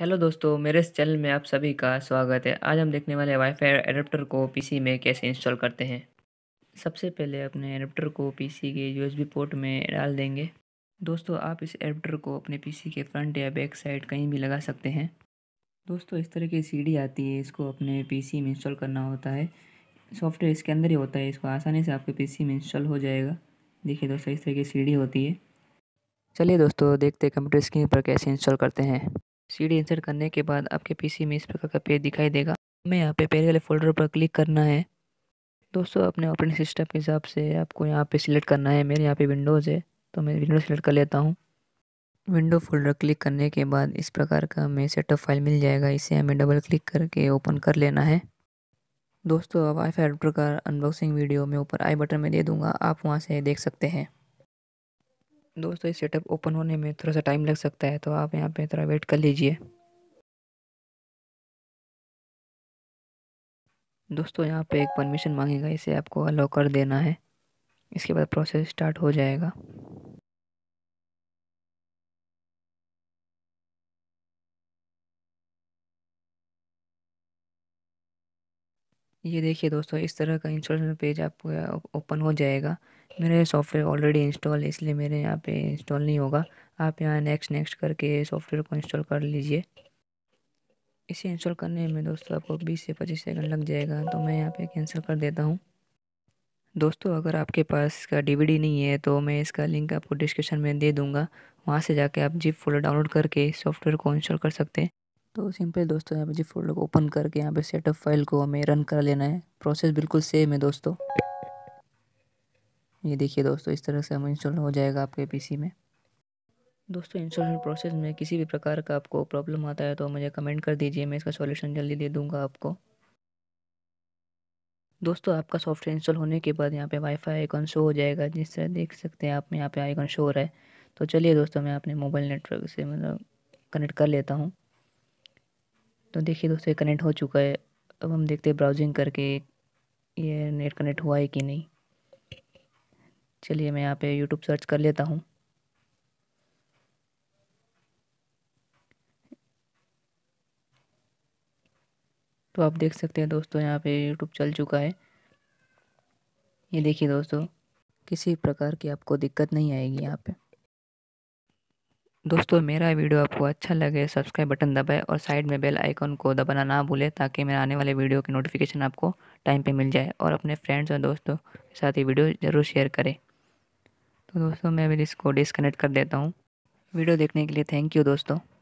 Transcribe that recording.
Hello दोस्तों, मेरे इस चैनल में आप सभी का स्वागत है। आज हम देखने वाले वाईफाई एडाप्टर को पीसी में कैसे इंस्टॉल करते हैं। सबसे पहले अपने एडाप्टर को पीसी के यूएसबी पोर्ट में डाल देंगे। दोस्तों आप इस एडाप्टर को अपने पीसी के फ्रंट या बैक साइड कहीं भी लगा सकते हैं। दोस्तों इस तरह की सीडी आती है इसको अपने पीसी में इंस्टॉल करना होता है। सॉफ्टवेयर इसके अंदर ही होता है इसको आसानी से आपके पीसी में इंस्टॉल हो जाएगा। देखिए दोस्तों इस तरह की सीडी होती है। चलिए दोस्तों देखते हैं कंप्यूटर स्क्रीन पर कैसे इंस्टॉल करते हैं। सी डी इंसर्ट करने के बाद आपके पीसी में इस प्रकार का पेज दिखाई देगा हमें यहाँ पे पहले वाले फोल्डर पर क्लिक करना है दोस्तों अपने ऑपरेटिंग सिस्टम के हिसाब से आपको यहाँ पे सिलेक्ट करना है मेरे यहाँ पे विंडोज़ है तो मैं विंडो सिलेक्ट कर लेता हूँ विंडो फोल्डर क्लिक करने के बाद इस प्रकार का हमें सेटअप फाइल मिल जाएगा इसे हमें डबल क्लिक करके ओपन कर लेना है दोस्तों अब आई फाइव प्रकार अनबॉक्सिंग वीडियो मैं ऊपर आई बटन में दे दूँगा आप वहाँ से देख सकते हैं दोस्तों ये सेटअप ओपन होने में थोड़ा सा टाइम लग सकता है तो आप यहाँ पे थोड़ा वेट कर लीजिए दोस्तों यहाँ पे एक परमिशन मांगेगा इसे आपको अलाउ कर देना है इसके बाद प्रोसेस स्टार्ट हो जाएगा ये देखिए दोस्तों इस तरह का इंस्टॉलेशन पेज आपको ओपन हो जाएगा मेरे सॉफ्टवेयर ऑलरेडी इंस्टॉल है इसलिए मेरे यहाँ पे इंस्टॉल नहीं होगा आप यहाँ नेक्स्ट नेक्स्ट करके सॉफ्टवेयर को इंस्टॉल कर लीजिए इसे इंस्टॉल करने में दोस्तों आपको 20 से 25 सेकंड लग जाएगा तो मैं यहाँ पे कैंसिल कर देता हूँ दोस्तों अगर आपके पास इसका डीवीडी नहीं है तो मैं इसका लिंक आपको डिस्क्रिप्शन में दे दूँगा वहाँ से जाके आप जिप फोल्डर डाउनलोड करके सॉफ्टवेयर को इंस्टॉल कर सकते हैं तो सिंपल दोस्तों यहाँ पे जी फोल्डर को ओपन करके यहाँ पे सेटअप फाइल को हमें रन कर लेना है प्रोसेस बिल्कुल सेम है दोस्तों ये देखिए दोस्तों इस तरह से हम इंस्टॉल हो जाएगा आपके पीसी में दोस्तों इंस्टॉलेशन प्रोसेस में किसी भी प्रकार का आपको प्रॉब्लम आता है तो मुझे कमेंट कर दीजिए मैं इसका सॉल्यूशन जल्दी दे दूंगा आपको दोस्तों आपका सॉफ्टवेयर इंस्टॉल होने के बाद यहाँ पर वाईफाई आइकॉन शो हो जाएगा जिस तरह देख सकते हैं आप यहाँ पर आईकॉन शो हो रहा है तो चलिए दोस्तों मैं अपने मोबाइल नेटवर्क से मतलब कनेक्ट कर लेता हूँ तो देखिए दोस्तों कनेक्ट हो चुका है अब हम देखते हैं ब्राउजिंग करके ये नेट कनेक्ट हुआ है कि नहीं चलिए मैं यहाँ पे यूट्यूब सर्च कर लेता हूँ तो आप देख सकते हैं दोस्तों यहाँ पे यूट्यूब चल चुका है ये देखिए दोस्तों किसी प्रकार की आपको दिक्कत नहीं आएगी यहाँ पे दोस्तों मेरा वीडियो आपको अच्छा लगे सब्सक्राइब बटन दबाए और साइड में बेल आइकन को दबाना ना भूलें ताकि मेरे आने वाले वीडियो की नोटिफिकेशन आपको टाइम पे मिल जाए और अपने फ्रेंड्स और दोस्तों के साथ ये वीडियो ज़रूर शेयर करें तो दोस्तों मैं अभी इसको डिसकनेक्ट कर देता हूँ वीडियो देखने के लिए थैंक यू दोस्तों